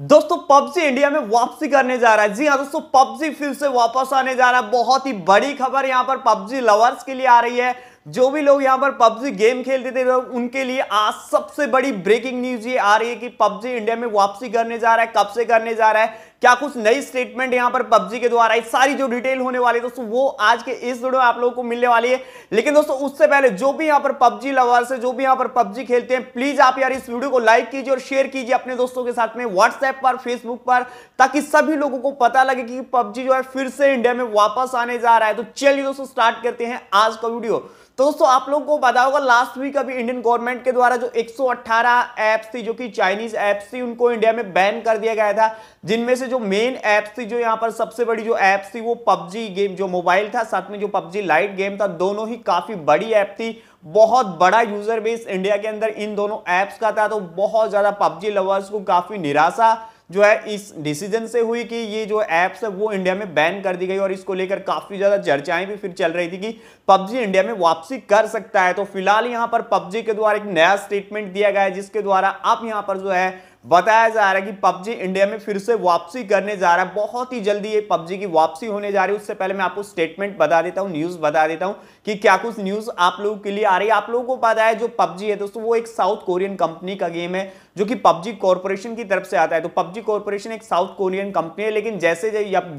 दोस्तों PUBG India में वापसी करने जा रहा है जी हाँ दोस्तों पबजी फिर से वापस आने जा रहा है बहुत ही बड़ी खबर यहाँ पर पबजी लवर्स के लिए आ रही है जो भी लोग यहाँ पर पबजी गेम खेलते थे तो उनके लिए आज सबसे बड़ी ब्रेकिंग न्यूज ये आ रही है कि पबजी इंडिया में वापसी करने जा रहा है कब से करने जा रहा है क्या कुछ नई स्टेटमेंट यहां पर पबजी के द्वारा सारी जो डिटेल होने वाली है दोस्तों वो आज के इस वीडियो में आप लोगों को मिलने वाली है लेकिन दोस्तों उससे पहले जो भी यहां पर पबजी लवर्स है जो भी यहां पर पबजी खेलते हैं प्लीज आप यार इस वीडियो को लाइक कीजिए और शेयर कीजिए अपने दोस्तों के साथ में व्हाट्सएप पर फेसबुक पर ताकि सभी लोगों को पता लगे कि पबजी जो है फिर से इंडिया में वापस आने जा रहा है तो चलिए दोस्तों स्टार्ट करते हैं आज का वीडियो तो दोस्तों आप लोगों को पता होगा लास्ट वीक अभी इंडियन गवर्नमेंट के द्वारा जो 118 ऐप्स थी जो कि चाइनीज ऐप्स थी उनको इंडिया में बैन कर दिया गया था जिनमें से से जो मेन ऐप्स थी जो यहाँ पर सबसे बड़ी जो ऐप्स थी वो पबजी गेम जो मोबाइल था साथ में जो पबजी लाइट गेम था दोनों ही काफी बड़ी ऐप थी बहुत बड़ा यूजर बेस इंडिया के अंदर इन दोनों ऐप्स का था तो बहुत ज्यादा पबजी लवर्स को काफी निराशा जो है इस डिसीजन से हुई कि ये जो ऐप्स है वो इंडिया में बैन कर दी गई और इसको लेकर काफ़ी ज़्यादा चर्चाएं भी फिर चल रही थी कि पबजी इंडिया में वापसी कर सकता है तो फिलहाल यहां पर पबजी के द्वारा एक नया स्टेटमेंट दिया गया है जिसके द्वारा आप यहां पर जो है बताया जा रहा है कि पबजी इंडिया में फिर से वापसी करने जा रहा है बहुत ही जल्दी ये पबजी की वापसी होने जा रही है उससे पहले मैं आपको स्टेटमेंट बता देता हूँ न्यूज़ बता देता हूँ कि क्या कुछ न्यूज़ आप लोगों के लिए आ रही है आप लोगों को पता है जो पबजी है दोस्तों वो एक साउथ कोरियन कंपनी का गेम है जो कि पबजी कॉरपोरेशन की तरफ से आता है तो पबजी कॉरपोरेशन एक साउथ कोरियन कंपनी है लेकिन जैसे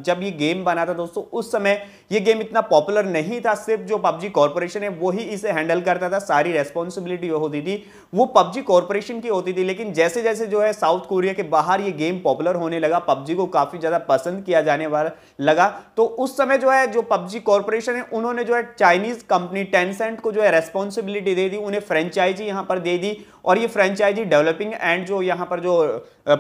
जब ये गेम बना था दोस्तों उस समय ये गेम इतना पॉपुलर नहीं था सिर्फ जो पबजी कॉरपोरेशन है ही इसे हैंडल करता था सारी रेस्पॉन्सिबिलिटी होती थी वो पबजी कॉरपोरेशन की होती थी लेकिन जैसे जैसे जो है साउथ कोरिया के बाहर ये गेम पॉपुलर होने लगा पबजी को काफ़ी ज़्यादा पसंद किया जाने वाला लगा तो उस समय जो है जो पबजी कॉरपोरेशन है उन्होंने जो है चाइनीज़ कंपनी टेंसेंट को जो है रेस्पॉन्सिबिलिटी दे दी उन्हें फ्रेंचाइजी यहाँ पर दे दी और ये फ्रेंचाइजी डेवलपिंग एंड जो यहाँ पर जो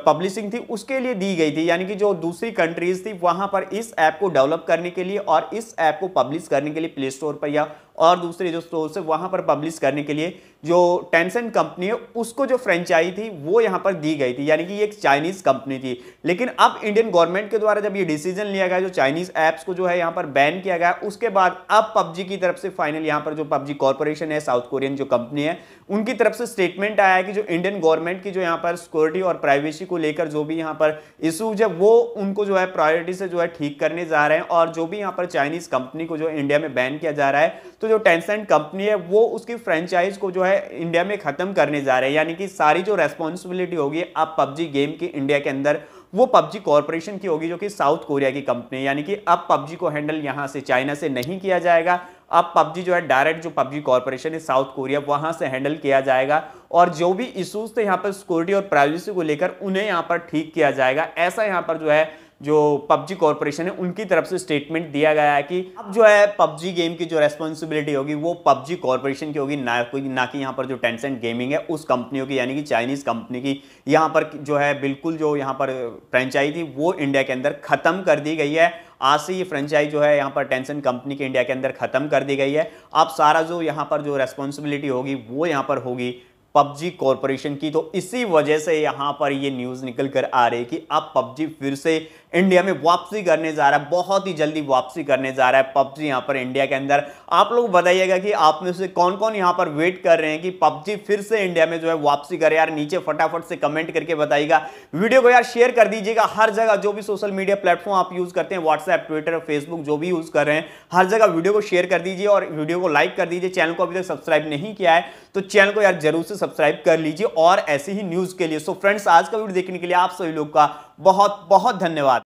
पब्लिशिंग थी उसके लिए दी गई थी यानी कि जो दूसरी कंट्रीज थी वहाँ पर इस ऐप को डेवलप करने के लिए और इस ऐप को पब्लिश करने के लिए प्ले स्टोर पर या और दूसरे जो स्टोर से वहाँ पर पब्लिश करने के लिए जो टेंसेंट कंपनी है उसको जो फ्रेंचाइजी थी वो यहाँ पर दी गई गई थी यानी कि ये एक चाइनीज़ कंपनी थी लेकिन अब इंडियन गवर्नमेंट के द्वारा जब ये डिसीजन लिया गया जो चाइनीज़ ऐप्स को जो है यहाँ पर बैन किया गया उसके बाद अब पबजी की तरफ से फाइनल यहाँ पर जो पबजी कॉरपोरेशन है साउथ कोरियन जो कंपनी है उनकी तरफ से स्टेटमेंट आया है कि जो इंडियन गवर्नमेंट की जो यहाँ पर सिक्योरिटी और प्राइवेसी को लेकर जो भी यहाँ पर इशूज है वो उनको जो है प्रायोरिटी से जो है ठीक करने जा रहे हैं और जो भी यहाँ पर चाइनीज़ कंपनी को जो इंडिया में बैन किया जा रहा है तो जो टेंसेंट कंपनी है वो उसकी फ्रेंचाइज को जो है इंडिया में खत्म करने जा रहे हैं यानी कि सारी जो रेस्पॉन्सिबिलिटी होगी आप पबजी गेम की इंडिया के अंदर वो पबजी कॉरपोरेशन की होगी जो कि साउथ कोरिया की कंपनी है यानी कि अब पबजी को हैंडल यहाँ से चाइना से नहीं किया जाएगा अब पबजी जो है डायरेक्ट जो पबजी कॉरपोरेशन है साउथ कोरिया वहाँ से हैंडल किया जाएगा और जो भी इशूज थे यहाँ पर सिक्योरिटी और प्राइवेसी को लेकर उन्हें यहाँ पर ठीक किया जाएगा ऐसा यहाँ पर जो है जो पबजी कॉरपोरेशन है उनकी तरफ से स्टेटमेंट दिया गया है कि अब जो है पबजी गेम की जो रेस्पॉन्सिबिलिटी होगी वो पबजी कॉरपोरेशन की होगी ना कोई ना कि यहाँ पर जो टेंसेंट गेमिंग है उस कंपनियों की यानी कि चाइनीज़ कंपनी की यहाँ पर जो है बिल्कुल जो यहाँ पर फ्रेंचाइजी वो इंडिया के अंदर ख़त्म कर दी गई है आज से ये फ्रेंचाइज जो है यहाँ पर टेंसन कंपनी के इंडिया के अंदर ख़त्म कर दी गई है अब सारा जो यहाँ पर जो रेस्पॉन्सिबिलिटी होगी वो यहाँ पर होगी पबजी कॉरपोरेशन की तो इसी वजह से यहाँ पर ये न्यूज़ निकल कर आ रही है कि अब पबजी फिर से इंडिया में वापसी करने जा रहा है बहुत ही जल्दी वापसी करने जा रहा है पबजी यहाँ पर इंडिया के अंदर आप लोग बताइएगा कि आप में से कौन कौन यहाँ पर वेट कर रहे हैं कि पबजी फिर से इंडिया में जो है वापसी करे यार नीचे फटाफट से कमेंट करके बताइएगा वीडियो को यार शेयर कर दीजिएगा हर जगह जो भी सोशल मीडिया प्लेटफॉर्म आप यूज़ करते हैं व्हाट्सएप ट्विटर फेसबुक जो भी यूज़ कर रहे हैं हर जगह वीडियो को शेयर कर दीजिए और वीडियो को लाइक कर दीजिए चैनल को अभी तक सब्सक्राइब नहीं किया है तो चैनल को यार जरूर से सब्सक्राइब कर लीजिए और ऐसे ही न्यूज़ के लिए सो फ्रेंड्स आज का वीडियो देखने के लिए आप सभी लोग का बहुत बहुत धन्यवाद